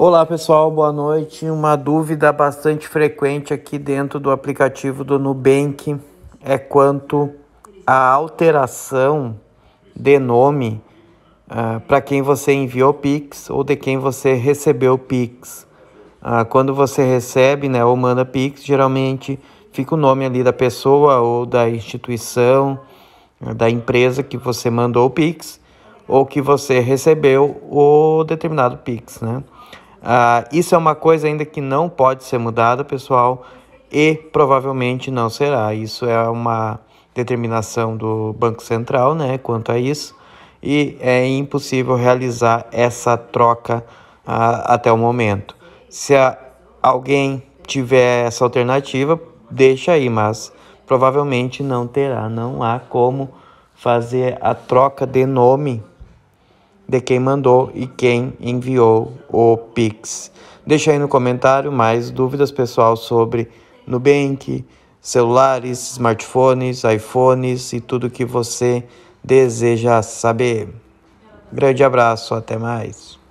Olá pessoal, boa noite. Uma dúvida bastante frequente aqui dentro do aplicativo do Nubank é quanto à alteração de nome uh, ah, para quem você enviou Pix ou de quem você recebeu Pix. Uh, quando você recebe né, ou manda Pix, geralmente fica o nome ali da pessoa ou da instituição, da empresa que você mandou o Pix ou que você recebeu o determinado Pix, né? Ah, isso é uma coisa ainda que não pode ser mudada, pessoal, e provavelmente não será. Isso é uma determinação do Banco Central, né, quanto a isso, e é impossível realizar essa troca ah, até o momento. Se a, alguém tiver essa alternativa, deixa aí, mas provavelmente não terá, não há como fazer a troca de nome de quem mandou e quem enviou o Pix. Deixa aí no comentário mais dúvidas pessoal sobre Nubank, celulares, smartphones, iPhones e tudo que você deseja saber. Grande abraço, até mais.